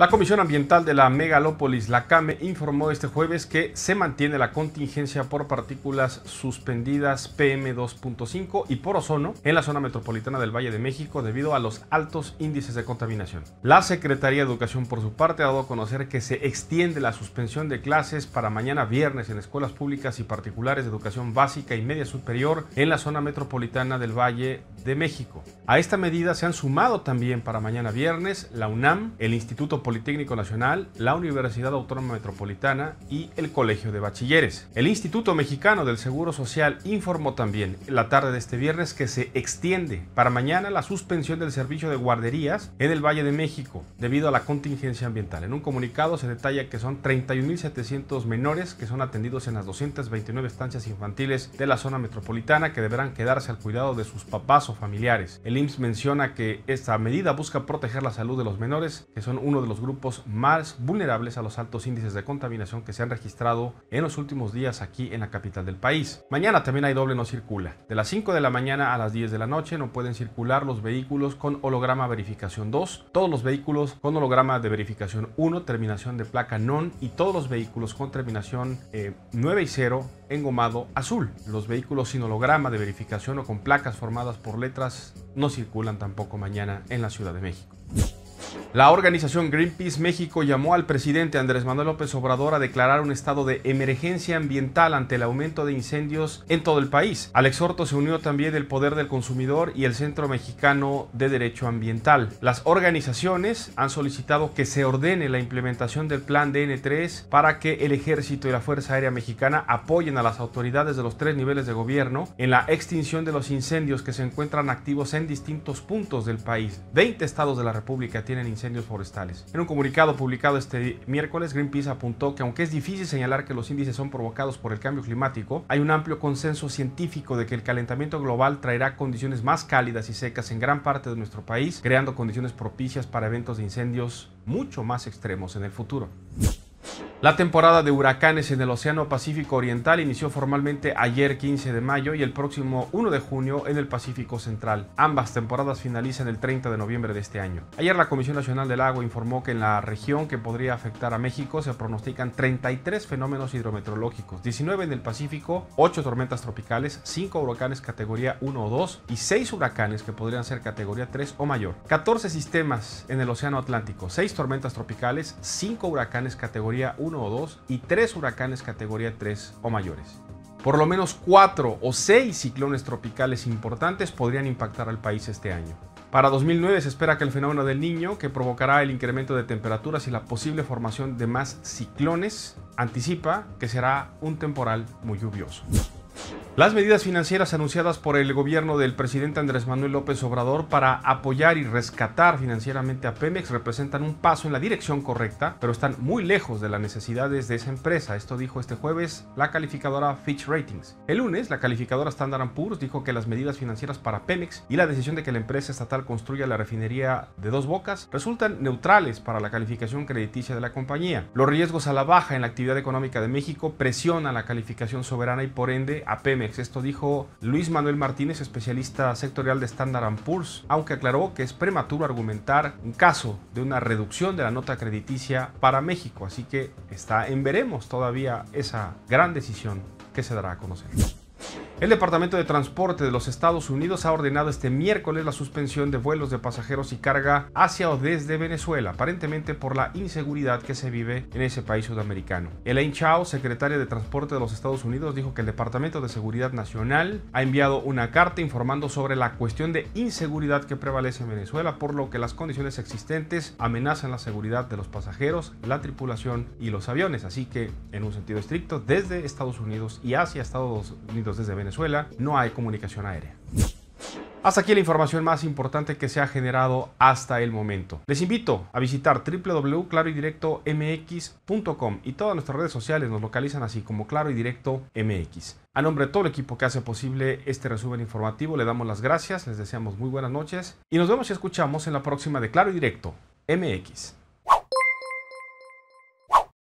La Comisión Ambiental de la Megalópolis, la CAME, informó este jueves que se mantiene la contingencia por partículas suspendidas PM2.5 y por ozono en la zona metropolitana del Valle de México debido a los altos índices de contaminación. La Secretaría de Educación, por su parte, ha dado a conocer que se extiende la suspensión de clases para mañana viernes en escuelas públicas y particulares de educación básica y media superior en la zona metropolitana del Valle de México. A esta medida se han sumado también para mañana viernes la UNAM, el Instituto Politécnico Nacional, la Universidad Autónoma Metropolitana y el Colegio de Bachilleres. El Instituto Mexicano del Seguro Social informó también la tarde de este viernes que se extiende para mañana la suspensión del servicio de guarderías en el Valle de México debido a la contingencia ambiental. En un comunicado se detalla que son 31.700 menores que son atendidos en las 229 estancias infantiles de la zona metropolitana que deberán quedarse al cuidado de sus papás familiares. El IMSS menciona que esta medida busca proteger la salud de los menores, que son uno de los grupos más vulnerables a los altos índices de contaminación que se han registrado en los últimos días aquí en la capital del país. Mañana también hay doble no circula. De las 5 de la mañana a las 10 de la noche no pueden circular los vehículos con holograma verificación 2, todos los vehículos con holograma de verificación 1, terminación de placa NON y todos los vehículos con terminación 9 eh, y 0 engomado azul. Los vehículos sin holograma de verificación o con placas formadas por letras no circulan tampoco mañana en la Ciudad de México. La organización Greenpeace México llamó al presidente Andrés Manuel López Obrador a declarar un estado de emergencia ambiental ante el aumento de incendios en todo el país. Al exhorto se unió también el Poder del Consumidor y el Centro Mexicano de Derecho Ambiental. Las organizaciones han solicitado que se ordene la implementación del plan DN3 para que el Ejército y la Fuerza Aérea Mexicana apoyen a las autoridades de los tres niveles de gobierno en la extinción de los incendios que se encuentran activos en distintos puntos del país. 20 estados de la República tienen incendios forestales. En un comunicado publicado este miércoles, Greenpeace apuntó que aunque es difícil señalar que los índices son provocados por el cambio climático, hay un amplio consenso científico de que el calentamiento global traerá condiciones más cálidas y secas en gran parte de nuestro país, creando condiciones propicias para eventos de incendios mucho más extremos en el futuro. La temporada de huracanes en el Océano Pacífico Oriental inició formalmente ayer 15 de mayo y el próximo 1 de junio en el Pacífico Central. Ambas temporadas finalizan el 30 de noviembre de este año. Ayer la Comisión Nacional del Agua informó que en la región que podría afectar a México se pronostican 33 fenómenos hidrometeorológicos, 19 en el Pacífico, 8 tormentas tropicales, 5 huracanes categoría 1 o 2 y 6 huracanes que podrían ser categoría 3 o mayor, 14 sistemas en el Océano Atlántico, 6 tormentas tropicales, 5 huracanes categoría 1 o dos, y tres huracanes categoría 3 o mayores. Por lo menos cuatro o seis ciclones tropicales importantes podrían impactar al país este año. Para 2009 se espera que el fenómeno del niño, que provocará el incremento de temperaturas y la posible formación de más ciclones, anticipa que será un temporal muy lluvioso. Las medidas financieras anunciadas por el gobierno del presidente Andrés Manuel López Obrador para apoyar y rescatar financieramente a Pemex representan un paso en la dirección correcta, pero están muy lejos de las necesidades de esa empresa. Esto dijo este jueves la calificadora Fitch Ratings. El lunes, la calificadora Standard Poor's dijo que las medidas financieras para Pemex y la decisión de que la empresa estatal construya la refinería de dos bocas resultan neutrales para la calificación crediticia de la compañía. Los riesgos a la baja en la actividad económica de México presionan la calificación soberana y por ende a Pemex esto dijo Luis Manuel Martínez, especialista sectorial de Standard Poor's, aunque aclaró que es prematuro argumentar un caso de una reducción de la nota crediticia para México. Así que está en veremos todavía esa gran decisión que se dará a conocer. El Departamento de Transporte de los Estados Unidos ha ordenado este miércoles la suspensión de vuelos de pasajeros y carga hacia o desde Venezuela, aparentemente por la inseguridad que se vive en ese país sudamericano. Elaine Chao, secretaria de Transporte de los Estados Unidos, dijo que el Departamento de Seguridad Nacional ha enviado una carta informando sobre la cuestión de inseguridad que prevalece en Venezuela, por lo que las condiciones existentes amenazan la seguridad de los pasajeros, la tripulación y los aviones. Así que, en un sentido estricto, desde Estados Unidos y hacia Estados Unidos desde Venezuela, Venezuela, no hay comunicación aérea. Hasta aquí la información más importante que se ha generado hasta el momento. Les invito a visitar www.claroydirectomx.com y todas nuestras redes sociales nos localizan así como Claro y Directo MX. A nombre de todo el equipo que hace posible este resumen informativo, le damos las gracias, les deseamos muy buenas noches y nos vemos y escuchamos en la próxima de Claro y Directo MX.